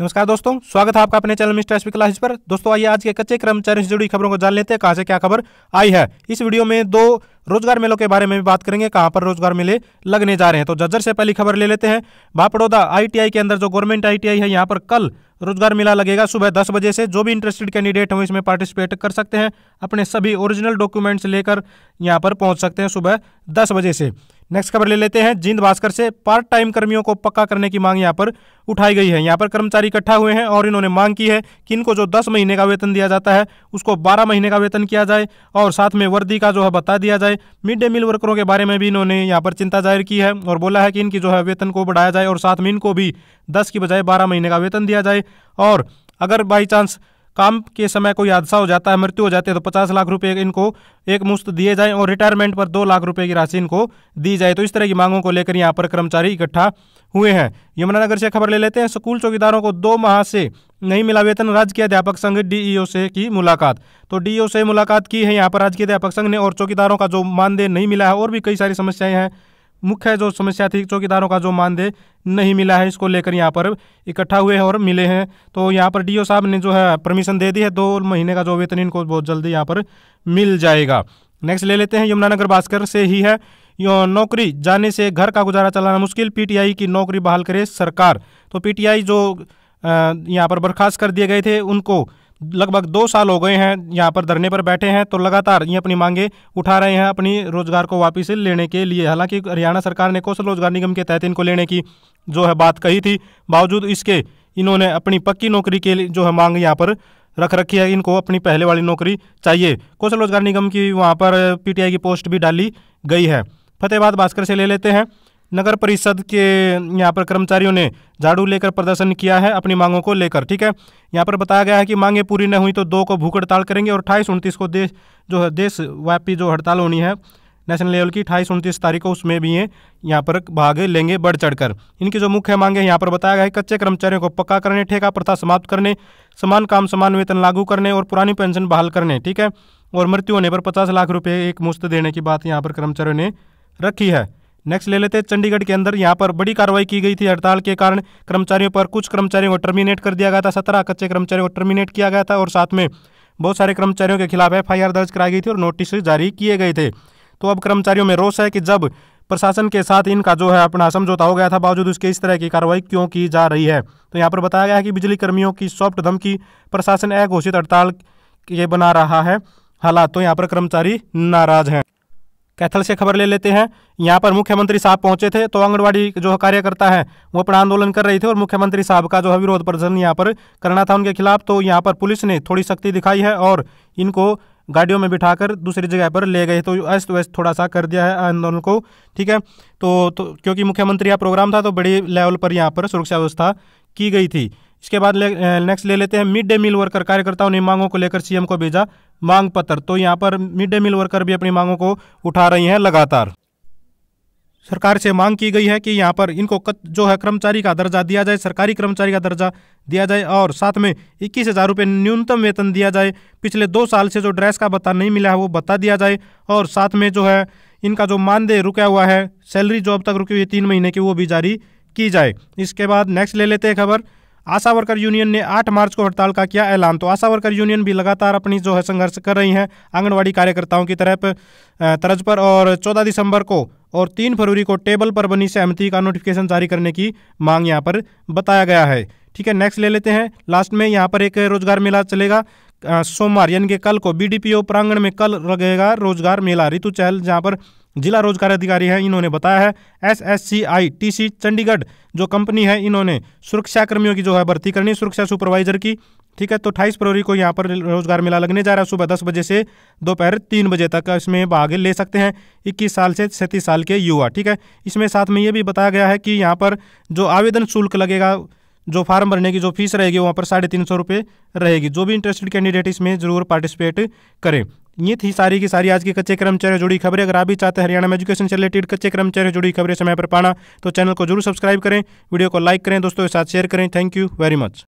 नमस्कार दोस्तों स्वागत है आपका अपने चैनल मिस्टर एसपी क्लासेस पर दोस्तों आइए आज के कच्चे कर्मचारी से जुड़ी खबरों को जान लेते हैं कहाँ से क्या खबर आई है इस वीडियो में दो रोजगार मेलों के बारे में भी बात करेंगे कहाँ पर रोजगार मेले लगने जा रहे हैं तो जज्जर से पहली खबर ले लेते हैं भापड़ोदा आईटीआई के अंदर जो गवर्नमेंट आईटीआई है यहाँ पर कल रोजगार मेला लगेगा सुबह दस बजे से जो भी इंटरेस्टेड कैंडिडेट हों इसमें पार्टिसिपेट कर सकते हैं अपने सभी ओरिजिनल डॉक्यूमेंट्स लेकर यहाँ पर पहुँच सकते हैं सुबह दस बजे से नेक्स्ट खबर ले लेते हैं जिंद भास्कर से पार्ट टाइम कर्मियों को पक्का करने की मांग यहाँ पर उठाई गई है यहाँ पर कर्मचारी इकट्ठा हुए हैं और इन्होंने मांग की है कि इनको जो दस महीने का वेतन दिया जाता है उसको बारह महीने का वेतन किया जाए और साथ में वर्दी का जो है बता दिया जाए मिड डे मील वर्करों के बारे में भी इन्होंने यहाँ पर चिंता जाहिर की है और बोला है कि इनकी जो है वेतन को बढ़ाया जाए और साथ में इनको भी दस की बजाय बारह महीने का वेतन दिया जाए और अगर बाई चांस काम के समय कोई हादसा हो जाता है मृत्यु हो जाती है तो पचास लाख रुपए इनको एक मुश्त दिए जाए और रिटायरमेंट पर दो लाख रुपए की राशि इनको दी जाए तो इस तरह की मांगों को लेकर यहाँ पर कर्मचारी इकट्ठा हुए हैं यमुनानगर से खबर ले लेते हैं स्कूल चौकीदारों को दो माह से नहीं मिला वेतन राज्य के अध्यापक संघ डीईओ से की मुलाकात तो डीईओ से मुलाकात की है यहाँ पर राज्य के अध्यापक संघ ने और चौकीदारों का जो मानदेय नहीं मिला है और भी कई सारी समस्याएं हैं मुख्य जो समस्या थी चौकीदारों का जो मानदेय नहीं मिला है इसको लेकर यहाँ पर इकट्ठा हुए हैं और मिले हैं तो यहाँ पर डीओ साहब ने जो है परमिशन दे दी है दो महीने का जो वेतन इनको बहुत जल्दी यहाँ पर मिल जाएगा नेक्स्ट ले लेते हैं यमुनानगर भास्कर से ही है यो नौकरी जाने से घर का गुजारा चलाना मुश्किल पीटीआई की नौकरी बहाल करे सरकार तो पीटीआई जो यहाँ पर बर्खास्त कर दिए गए थे उनको लगभग दो साल हो गए हैं यहाँ पर धरने पर बैठे हैं तो लगातार ये अपनी मांगे उठा रहे हैं अपनी रोजगार को वापस लेने के लिए हालांकि हरियाणा सरकार ने कौशल रोजगार निगम के तहत इनको लेने की जो है बात कही थी बावजूद इसके इन्होंने अपनी पक्की नौकरी के लिए जो है मांग यहाँ पर रख रखी है इनको अपनी पहले वाली नौकरी चाहिए कौशल रोजगार निगम की वहाँ पर पीटीआई की पोस्ट भी डाली गई है फतेहबाद भास्कर से ले लेते हैं नगर परिषद के यहाँ पर कर्मचारियों ने झाड़ू लेकर प्रदर्शन किया है अपनी मांगों को लेकर ठीक है यहाँ पर बताया गया है कि मांगें पूरी न हुई तो दो को भूख हड़ताल करेंगे और अट्ठाईस उनतीस को देश जो है देशव्यापी जो हड़ताल होनी है नेशनल लेवल की अठाईस उनतीस तारीख को उसमें भी ये यहाँ पर भाग लेंगे बढ़ चढ़कर इनकी जो मुख्य मांगे यहाँ पर बताया गया है कच्चे कर्मचारियों को पक्का करने ठेका प्रथा समाप्त करने समान काम समान वेतन लागू करने और पुरानी पेंशन बहाल करने ठीक है और मृत्यु होने पर पचास लाख रुपये एक मुश्त देने की बात यहाँ पर कर्मचारियों ने रखी है नेक्स्ट ले लेते हैं चंडीगढ़ के अंदर यहाँ पर बड़ी कार्रवाई की गई थी हड़ताल के कारण कर्मचारियों पर कुछ कर्मचारियों को टर्मिनेट कर दिया गया था सत्रह कच्चे कर्मचारियों को टर्मिनेट किया गया था और साथ में बहुत सारे कर्मचारियों के खिलाफ एफ दर्ज कराई गई थी और नोटिस जारी किए गए थे तो अब कर्मचारियों में रोष है कि जब प्रशासन के साथ इनका जो है अपना समझौता हो गया था बावजूद उसके इस तरह की कार्रवाई क्यों की जा रही है तो यहाँ पर बताया गया है कि बिजली कर्मियों की सॉफ्ट धमकी प्रशासन अघोषित हड़ताल ये बना रहा है हालात तो यहाँ पर कर्मचारी नाराज हैं कैथल से खबर ले लेते हैं यहाँ पर मुख्यमंत्री साहब पहुंचे थे तो आंगनबाड़ी जो कार्यकर्ता है वो अपना आंदोलन कर रही थे और मुख्यमंत्री साहब का जो है विरोध प्रदर्शन यहाँ पर करना था उनके खिलाफ तो यहाँ पर पुलिस ने थोड़ी सख्ती दिखाई है और इनको गाड़ियों में बिठाकर दूसरी जगह पर ले गए तो अस्त तो व्यस्त थोड़ा सा कर दिया है आंदोलन को ठीक है तो, तो क्योंकि मुख्यमंत्री यहाँ प्रोग्राम था तो बड़े लेवल पर यहाँ पर सुरक्षा व्यवस्था की गई थी इसके बाद नेक्स्ट ले लेते हैं मिड डे मील वर्कर कार्यकर्ताओं ने मांगों को लेकर सीएम को भेजा मांग पत्र तो यहाँ पर मिड डे मील वर्कर भी अपनी मांगों को उठा रही हैं लगातार सरकार से मांग की गई है कि यहाँ पर इनको कत, जो है कर्मचारी का दर्जा दिया जाए सरकारी कर्मचारी का दर्जा दिया जाए और साथ में इक्कीस हज़ार रुपये न्यूनतम वेतन दिया जाए पिछले दो साल से जो ड्रेस का बता नहीं मिला है वो बता दिया जाए और साथ में जो है इनका जो मानदेय रुका हुआ है सैलरी जो अब तक रुकी हुई है तीन महीने की वो भी जारी की जाए इसके बाद नेक्स्ट ले लेते हैं खबर आशा वर्कर यूनियन ने 8 मार्च को हड़ताल का किया ऐलान तो आशा वर्कर यूनियन भी लगातार अपनी जो है संघर्ष कर रही हैं आंगनबाड़ी कार्यकर्ताओं की तरफ तर्ज पर और 14 दिसंबर को और 3 फरवरी को टेबल पर बनी सहमति का नोटिफिकेशन जारी करने की मांग यहाँ पर बताया गया है ठीक है नेक्स्ट ले लेते हैं लास्ट में यहाँ पर एक रोजगार मेला चलेगा सोमवार यानी कि कल को बी प्रांगण में कल लगेगा रोजगार मेला ऋतु चहल जहाँ पर जिला रोजगार अधिकारी हैं इन्होंने बताया है S S C I T C Chandigarh जो कंपनी है इन्होंने सुरक्षा कर्मियों की जो है भर्ती करनी सुरक्षा सुपरवाइजर की ठीक है तो अठाईस फरवरी को यहाँ पर रोजगार मेला लगने जा रहा है सुबह दस बजे से दोपहर तीन बजे तक इसमें भाग ले सकते हैं इक्कीस साल से सैंतीस साल के युवा ठीक है इसमें साथ में ये भी बताया गया है कि यहाँ पर जो आवेदन शुल्क लगेगा जो फार्म भरने की जो फीस रहेगी वहाँ पर साढ़े तीन सौ रुपये रहेगी जो भी इंटरेस्टेड कैंडिडेट इसमें ज़रूर पार्टिसिपेट करें ये थी सारी की सारी आज की कच्चे कर्मचारियों जुड़ी खबरें अगर आप भी चाहते हैं हरियाणा में एजुकेशन से रिलेटेड कच्चे कर्मचारियों जुड़ी खबरें समय पर पाना तो चैनल को जरूर सब्सक्राइब करें वीडियो को लाइक करें दोस्तों के साथ शेयर करें थैंक यू वेरी मच